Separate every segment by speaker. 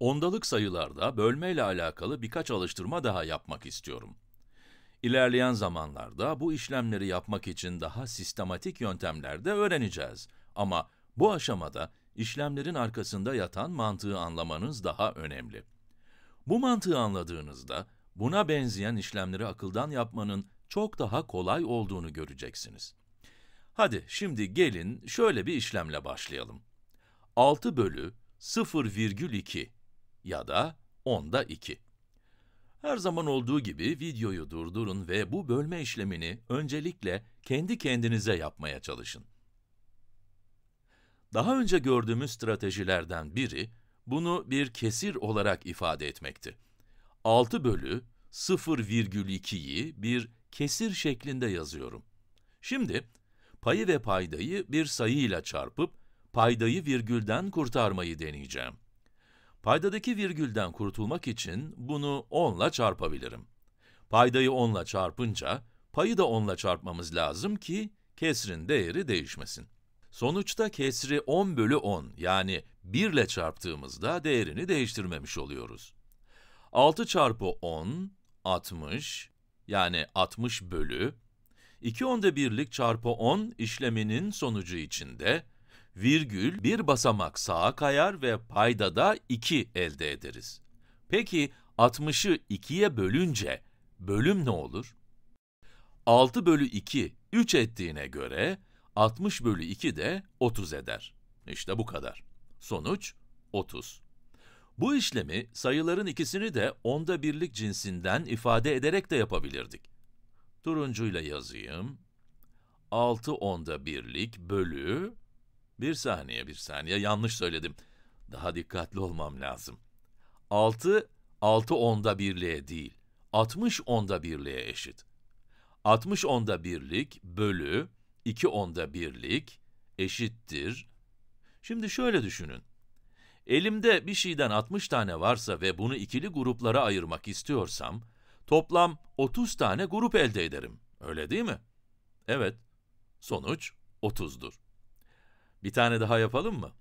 Speaker 1: Ondalık sayılarda bölmeyle alakalı birkaç alıştırma daha yapmak istiyorum. İlerleyen zamanlarda bu işlemleri yapmak için daha sistematik yöntemler de öğreneceğiz. Ama bu aşamada işlemlerin arkasında yatan mantığı anlamanız daha önemli. Bu mantığı anladığınızda, buna benzeyen işlemleri akıldan yapmanın çok daha kolay olduğunu göreceksiniz. Hadi şimdi gelin şöyle bir işlemle başlayalım. 6 bölü 0,2 ya da 10'da 2. Her zaman olduğu gibi videoyu durdurun ve bu bölme işlemini öncelikle kendi kendinize yapmaya çalışın. Daha önce gördüğümüz stratejilerden biri, bunu bir kesir olarak ifade etmekti. 6 bölü 0,2'yi bir kesir şeklinde yazıyorum. Şimdi, payı ve paydayı bir sayıyla çarpıp, paydayı virgülden kurtarmayı deneyeceğim. Paydadaki virgülden kurtulmak için bunu 10'la çarpabilirim. Paydayı 10'la çarpınca, payı da 10'la çarpmamız lazım ki kesrin değeri değişmesin. Sonuçta kesri 10 bölü 10 yani 1 ile çarptığımızda değerini değiştirmemiş oluyoruz. 6 çarpı 10, 60 yani 60 bölü, 2 onda birlik çarpı 10 işleminin sonucu içinde virgül bir basamak sağa kayar ve paydada 2 elde ederiz. Peki 60'ı 2'ye bölünce bölüm ne olur? 6 bölü 2, 3 ettiğine göre 60 bölü 2 de 30 eder. İşte bu kadar. Sonuç 30. Bu işlemi sayıların ikisini de onda birlik cinsinden ifade ederek de yapabilirdik. Turuncuyla yazayım. 6 onda birlik bölü bir saniye, bir saniye. Yanlış söyledim. Daha dikkatli olmam lazım. 6, 6 onda birliğe değil, 60 onda birliğe eşit. 60 onda birlik bölü 2 onda birlik eşittir. Şimdi şöyle düşünün. Elimde bir şeyden 60 tane varsa ve bunu ikili gruplara ayırmak istiyorsam, toplam 30 tane grup elde ederim. Öyle değil mi? Evet. Sonuç 30'dur. Bir tane daha yapalım mı?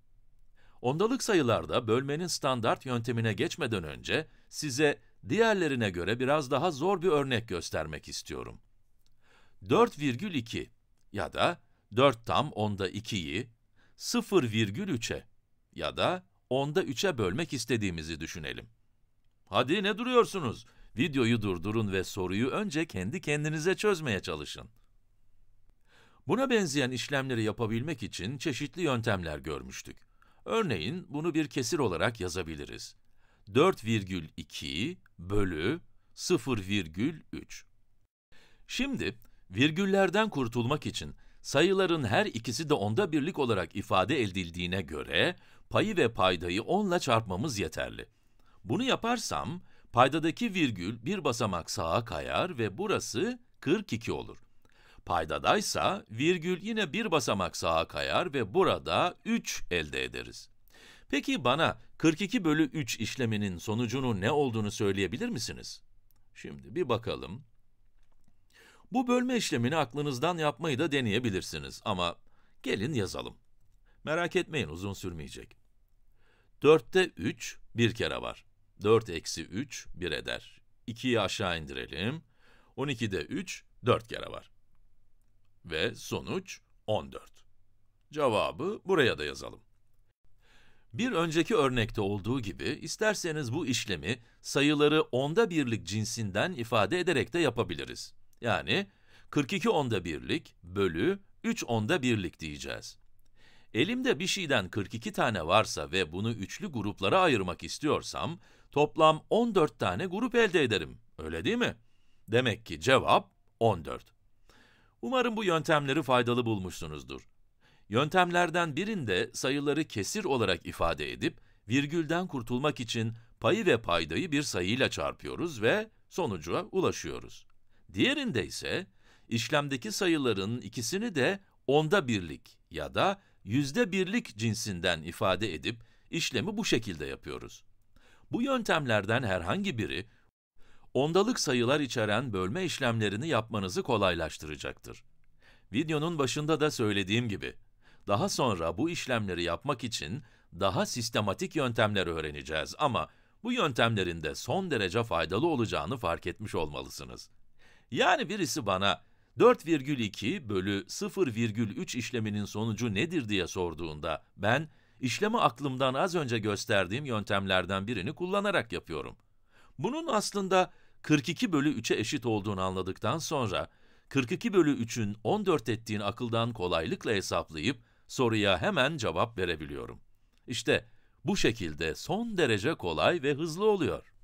Speaker 1: Ondalık sayılarda bölmenin standart yöntemine geçmeden önce size diğerlerine göre biraz daha zor bir örnek göstermek istiyorum. 4,2 ya da 4 tam onda 2'yi 0,3'e ya da onda 3'e bölmek istediğimizi düşünelim. Hadi ne duruyorsunuz? Videoyu durdurun ve soruyu önce kendi kendinize çözmeye çalışın. Buna benzeyen işlemleri yapabilmek için çeşitli yöntemler görmüştük. Örneğin bunu bir kesir olarak yazabiliriz. 4,2 bölü 0,3 Şimdi virgüllerden kurtulmak için sayıların her ikisi de onda birlik olarak ifade edildiğine göre payı ve paydayı 10 ile çarpmamız yeterli. Bunu yaparsam paydadaki virgül bir basamak sağa kayar ve burası 42 olur. Paydadaysa virgül yine bir basamak sağa kayar ve burada 3 elde ederiz. Peki bana 42 bölü 3 işleminin sonucunun ne olduğunu söyleyebilir misiniz? Şimdi bir bakalım. Bu bölme işlemini aklınızdan yapmayı da deneyebilirsiniz ama gelin yazalım. Merak etmeyin uzun sürmeyecek. 4'te 3 bir kere var. 4 eksi 3 1 eder. 2'yi aşağı indirelim. 12'de 3 4 kere var ve sonuç 14. Cevabı buraya da yazalım. Bir önceki örnekte olduğu gibi, isterseniz bu işlemi sayıları onda birlik cinsinden ifade ederek de yapabiliriz. Yani 42 onda birlik bölü 3 onda birlik diyeceğiz. Elimde bir şeyden 42 tane varsa ve bunu üçlü gruplara ayırmak istiyorsam, toplam 14 tane grup elde ederim, öyle değil mi? Demek ki cevap 14. Umarım bu yöntemleri faydalı bulmuşsunuzdur. Yöntemlerden birinde sayıları kesir olarak ifade edip, virgülden kurtulmak için payı ve paydayı bir sayıyla çarpıyoruz ve sonuca ulaşıyoruz. Diğerinde ise, işlemdeki sayıların ikisini de onda birlik ya da yüzde birlik cinsinden ifade edip, işlemi bu şekilde yapıyoruz. Bu yöntemlerden herhangi biri, ondalık sayılar içeren bölme işlemlerini yapmanızı kolaylaştıracaktır. Videonun başında da söylediğim gibi, daha sonra bu işlemleri yapmak için daha sistematik yöntemler öğreneceğiz ama bu yöntemlerin de son derece faydalı olacağını fark etmiş olmalısınız. Yani birisi bana 4,2 bölü 0,3 işleminin sonucu nedir diye sorduğunda ben işlemi aklımdan az önce gösterdiğim yöntemlerden birini kullanarak yapıyorum. Bunun aslında 42 bölü 3'e eşit olduğunu anladıktan sonra 42 bölü 3'ün 14 ettiğini akıldan kolaylıkla hesaplayıp soruya hemen cevap verebiliyorum. İşte bu şekilde son derece kolay ve hızlı oluyor.